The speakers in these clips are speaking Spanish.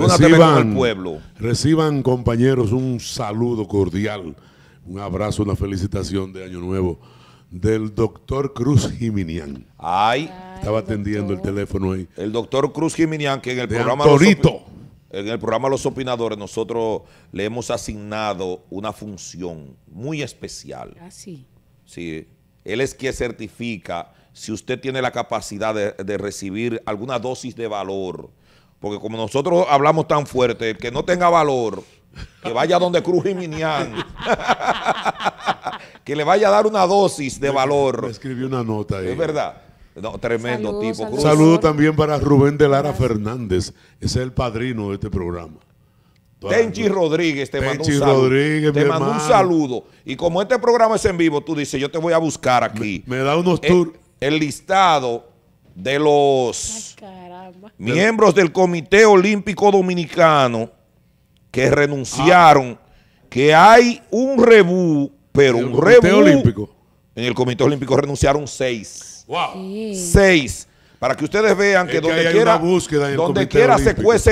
reciban, Reciban, compañeros, un saludo cordial, un abrazo, una felicitación de Año Nuevo del doctor Cruz Jiminián. Ay. Estaba atendiendo el teléfono ahí. El doctor Cruz Jiminián, que en el programa... Torito. En el programa Los Opinadores nosotros le hemos asignado una función muy especial. Ah, sí. Él es quien certifica si usted tiene la capacidad de, de recibir alguna dosis de valor porque como nosotros hablamos tan fuerte, que no tenga valor, que vaya donde Cruz Minián, que le vaya a dar una dosis de valor. una nota ahí. Es verdad. No, tremendo tipo. Saludo. saludo también para Rubén de Lara Fernández. Es el padrino de este programa. Tenchi Rodríguez te mando un saludo. Rodríguez, te mando un saludo. Y como este programa es en vivo, tú dices, yo te voy a buscar aquí. Me, da unos tours. el listado de los miembros del Comité Olímpico Dominicano que renunciaron, que hay un rebú, pero un Comité Olímpico. En el Comité Olímpico renunciaron seis. Wow. Seis. Para que ustedes vean que, donde quiera, donde quiera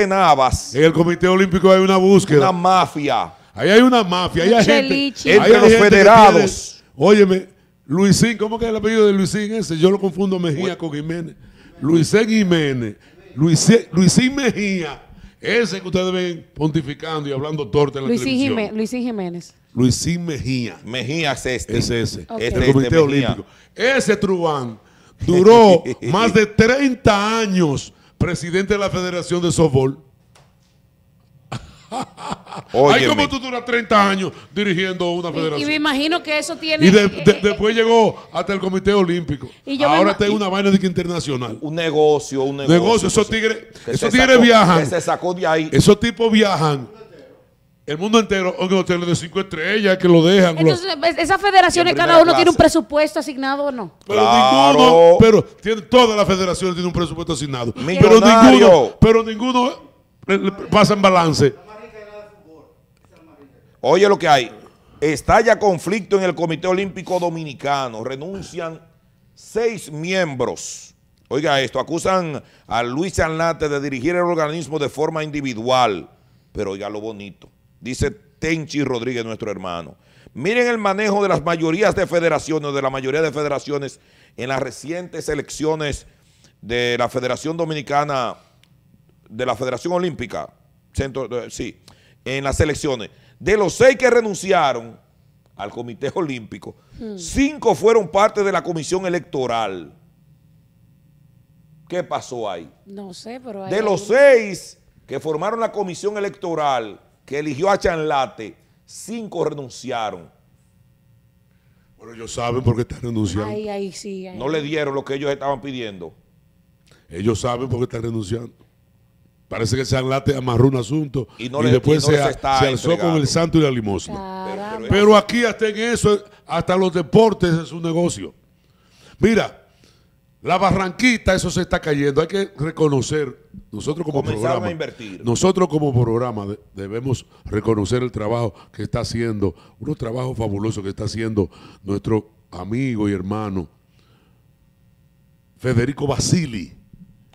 Navas. En el Comité Olímpico hay una búsqueda. Una mafia. Ahí hay una mafia. hay gente. Entre los federados. Óyeme. Luisín, ¿cómo que es el apellido de Luisín ese? Yo lo confundo Mejía con Jiménez. Luisín Jiménez. Luisín, Luisín Mejía. Ese que ustedes ven pontificando y hablando torta en la Luisín televisión. Luisín Jiménez. Luisín Mejía. Mejía es este. Es ese. Okay. el este, este Comité Olímpico. Ese Trubán duró más de 30 años presidente de la Federación de Softball hay como tú duras 30 años dirigiendo una federación. Y, me imagino que eso tiene. Y después llegó hasta el Comité Olímpico. Y Ahora en una vaina de internacional. Un negocio, un negocio. Negocio, esos tigres, esos viajan. Esos tipos viajan. El mundo entero, o tienen de cinco estrellas que lo dejan. Entonces, pues, esas federaciones, cada uno tiene un presupuesto asignado o no. Pero ninguno, pero tiene, todas las federaciones tienen un presupuesto asignado. Pero ninguno, pero ninguno eh, pasa en balance. Oye lo que hay. estalla conflicto en el Comité Olímpico Dominicano. Renuncian seis miembros. Oiga esto, acusan a Luis Alnate de dirigir el organismo de forma individual. Pero oiga lo bonito. Dice Tenchi Rodríguez, nuestro hermano. Miren el manejo de las mayorías de federaciones, de la mayoría de federaciones en las recientes elecciones de la Federación Dominicana, de la Federación Olímpica, eh, sí, en las elecciones. De los seis que renunciaron al Comité Olímpico, cinco fueron parte de la comisión electoral. ¿Qué pasó ahí? No sé, pero... de los seis que formaron la comisión electoral que eligió a Chanlate, cinco renunciaron. Bueno, ellos saben por qué están renunciando. Ay, sí, No le dieron lo que ellos estaban pidiendo. Ellos saben por qué están renunciando. Parece que han Late amarró un asunto y, después se, alzó con el santo y la limosna. Pero, aquí hasta en eso, hasta los deportes es un negocio. Mira, la barranquita, eso se está cayendo. Hay que reconocer, nosotros como programa, nosotros como programa debemos reconocer el trabajo que está haciendo, unos trabajos fabulosos que está haciendo nuestro amigo y hermano Federico Basili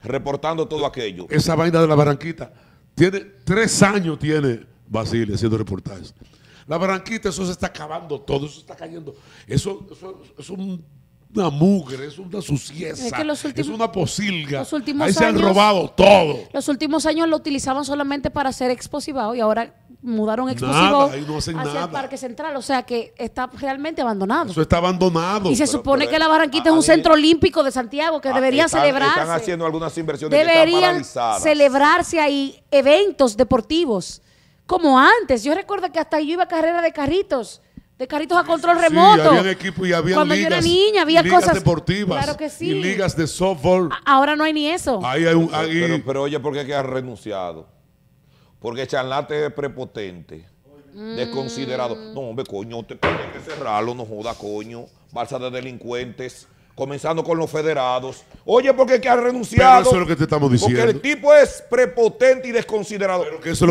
reportando todo aquello. Esa vaina de la barranquita, tiene tres años tiene Basile haciendo reportajes. La barranquita, eso se está acabando todo, eso está cayendo. Eso, es una mugre, es una suciedad, es, es, una posilga. Los últimos Ahí se han robado todo. Los últimos años lo utilizaban solamente para ser exposivado y ahora mudaron exclusivo hacia el Parque Central. O sea que está realmente abandonado. Eso está abandonado. Y se supone pues, que la Barranquita es un centro olímpico de Santiago que ah, debería celebrarse. Están haciendo algunas inversiones Deberían que están celebrarse ahí eventos deportivos como antes. Yo recuerdo que hasta yo iba a carrera de carritos. De carritos a control remoto. había equipo y había Cuando yo era niña, había cosas. deportivas. Claro que sí. Y ligas de softball. Ahora no hay ni eso. Ahí hay un. Pero, pero, oye, ¿por qué ha renunciado? Porque Charlate es prepotente, desconsiderado. Mm. No, hombre, coño, te pones que cerrarlo, no joda, coño. Balsa de delincuentes, comenzando con los federados. Oye, porque que ha renunciado. eso es lo que te estamos diciendo. Porque el tipo es prepotente y desconsiderado.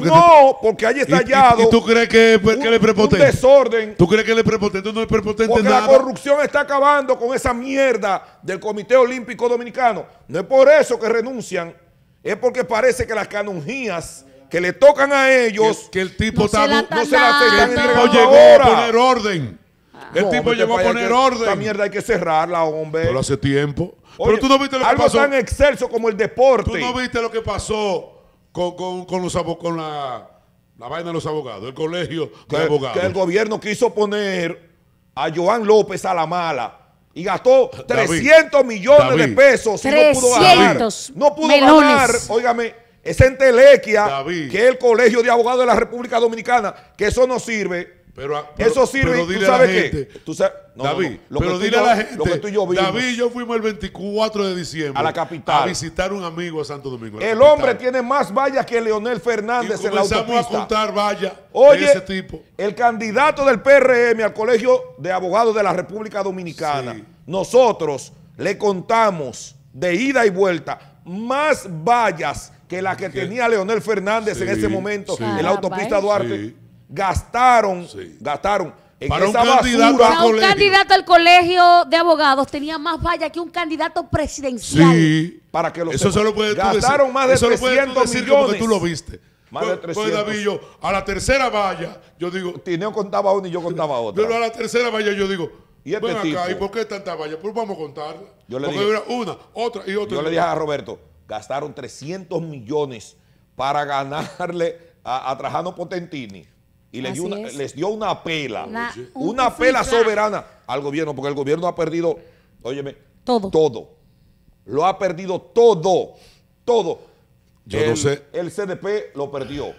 no, porque hay estallado. ¿Y, tú crees que, un, le prepotente? Un desorden. ¿Tú crees que es prepotente? No es prepotente porque nada. la corrupción está acabando con esa mierda del Comité Olímpico Dominicano. No es por eso que renuncian. Es porque parece que las canonjías que le tocan a ellos. Que, el tipo no está, se la, no se la el tipo llegó a poner orden. El tipo llegó a poner orden. Esta mierda hay que cerrarla, hombre. Pero hace tiempo. Pero tú no viste lo que algo pasó. Algo tan excelso como el deporte. Tú no viste lo que pasó con, la, vaina de los abogados, el colegio de abogados. Que el gobierno quiso poner a Joan López a la mala. Y gastó 300 millones de pesos y no pudo ganar. No pudo ganar, óigame, esa entelequia que es el Colegio de Abogados de la República Dominicana, que eso no sirve. Pero, eso sirve, ¿tú sabes qué? David, pero dile a la gente, lo que tú yo David yo fuimos el 24 de diciembre a la capital a visitar un amigo a Santo Domingo. el hombre tiene más vallas que Leonel Fernández en la autopista. a contar vallas de ese tipo. el candidato del PRM al Colegio de Abogados de la República Dominicana, nosotros le contamos de ida y vuelta más vallas que la que, tenía Leonel Fernández en ese momento ah, en la autopista Duarte, gastaron, gastaron. Para un, candidato, al candidato al colegio de abogados tenía más valla que un candidato presidencial. Sí. Para que lo Eso solo puede Gastaron más de Eso 300 millones. Como tú lo viste. Más de 300. Pues, David, yo, a la tercera valla, yo digo... Tineo contaba una y yo contaba otra. Pero a la tercera valla yo digo, ¿Y este acá, ¿y por qué tanta valla? Pues vamos a contarla. dije, una, otra y otra. Yo le dije a Roberto, gastaron 300 millones para ganarle a, Trajano Potentini. Y les dio, una, pela, una, pela soberana al gobierno, porque el gobierno ha perdido, óyeme, todo. todo. Lo ha perdido todo, todo. Yo el, no sé. El CDP lo perdió.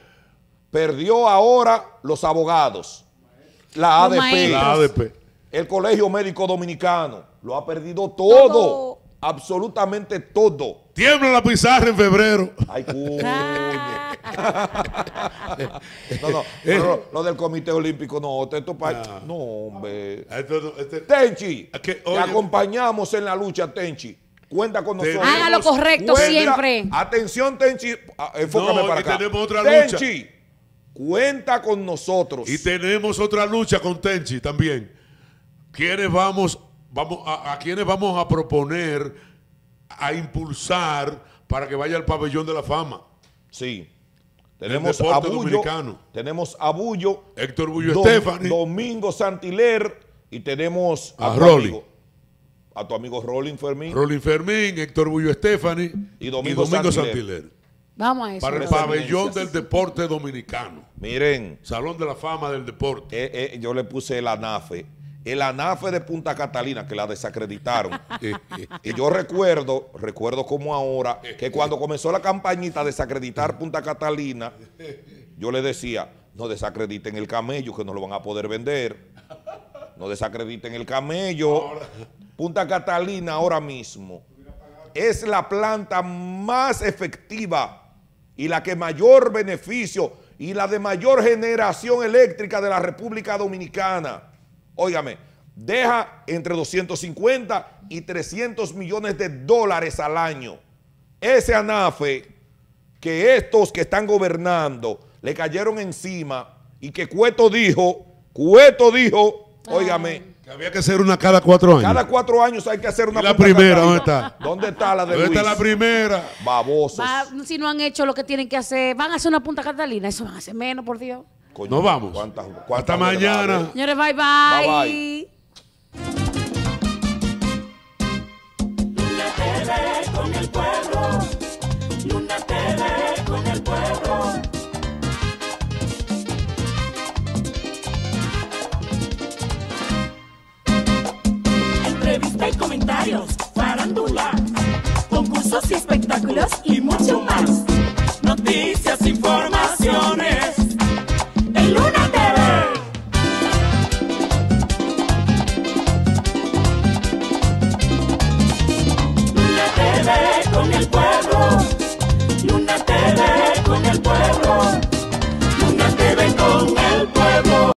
Perdió ahora los abogados, la ADP, el Colegio Médico Dominicano. Lo ha perdido todo. absolutamente todo. Tiembla la pizarra en febrero. Ay, coño. no, no, lo, del Comité Olímpico, no, ah. No, hombre. Ah, este- Tenchi, te acompañamos en la lucha, Tenchi. Cuenta con nosotros. Haga lo correcto siempre. Atención, Tenchi. Ah, enfócame para acá. Tenemos otra lucha. Tenchi, cuenta con nosotros. Y tenemos otra lucha con Tenchi también. ¿Quiénes vamos, vamos a, quiénes vamos a proponer? a impulsar para que vaya al pabellón de la fama. Sí. Tenemos a Bullo, tenemos a Bullo, Héctor Bullo Estefani, Domingo Santiler y tenemos a, a a tu amigo Rolling Fermín. Rolling Fermín, Héctor Bullo Estefani y Domingo, Santiler. Vamos a eso. Para el pabellón del deporte dominicano. Miren. Salón de la fama del deporte. Eh, eh, yo le puse la ANAFE el ANAFE de Punta Catalina, que la desacreditaron. y yo recuerdo, recuerdo como ahora, que cuando comenzó la campañita a desacreditar Punta Catalina, yo le decía, no desacrediten el camello, que no lo van a poder vender. No desacrediten el camello. Punta Catalina ahora mismo es la planta más efectiva y la que mayor beneficio y la de mayor generación eléctrica de la República Dominicana. Óigame, deja entre 250 y 300 millones de dólares al año. Ese ANAFE que estos que están gobernando le cayeron encima y que Cueto dijo, Cueto dijo, óigame. Que había que hacer una cada cuatro años. Cada cuatro años hay que hacer una. ¿Y la primera dónde está? ¿Dónde está la de ¿Dónde está la primera? Babosos. si no han hecho lo que tienen que hacer, van a hacer una punta catalina, eso van a hacer menos, por Dios. Coño, Nos vamos. ¿cuántas, cuántas Hasta mañana. Señores, bye bye. Bye bye.